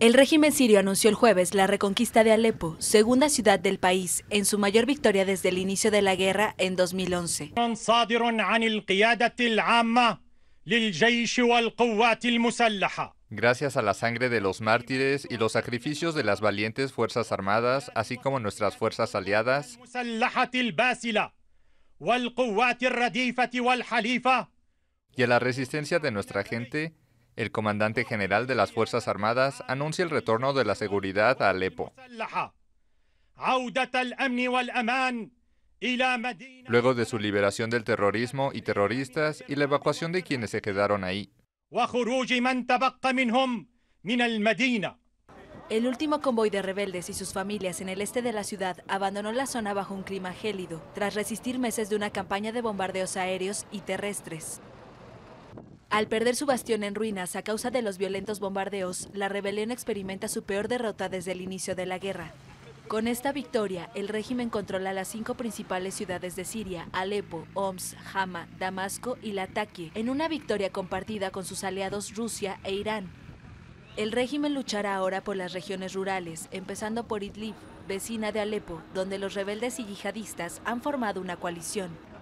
El régimen sirio anunció el jueves la reconquista de Alepo, segunda ciudad del país, en su mayor victoria desde el inicio de la guerra en 2011. Gracias a la sangre de los mártires y los sacrificios de las valientes Fuerzas Armadas, así como nuestras fuerzas aliadas, y a la resistencia de nuestra gente, el comandante general de las Fuerzas Armadas anuncia el retorno de la seguridad a Alepo. Luego de su liberación del terrorismo y terroristas y la evacuación de quienes se quedaron ahí. El último convoy de rebeldes y sus familias en el este de la ciudad abandonó la zona bajo un clima gélido, tras resistir meses de una campaña de bombardeos aéreos y terrestres. Al perder su bastión en ruinas a causa de los violentos bombardeos, la rebelión experimenta su peor derrota desde el inicio de la guerra. Con esta victoria, el régimen controla las cinco principales ciudades de Siria, Alepo, Homs, Hama, Damasco y Latakia, en una victoria compartida con sus aliados Rusia e Irán. El régimen luchará ahora por las regiones rurales, empezando por Idlib, vecina de Alepo, donde los rebeldes y yihadistas han formado una coalición.